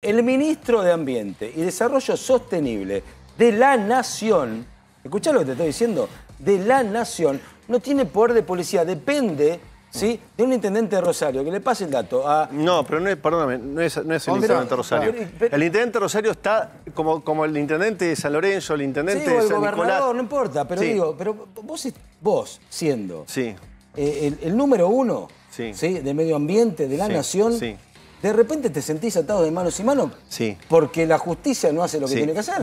El ministro de Ambiente y Desarrollo Sostenible de la Nación, escuchá lo que te estoy diciendo, de la Nación, no tiene poder de policía, depende ¿sí? de un intendente de Rosario, que le pase el dato a... No, pero no es, perdóname, no es, el intendente Rosario. el intendente Rosario está como, como el intendente de San Lorenzo, el intendente de San gobernador, no importa, pero digo, pero vos, vos siendo sí. Eh, el, número uno sí. de medio ambiente, de la nación de repente te sentís atado de manos y manos sí. porque la justicia no hace lo que tiene que hacer.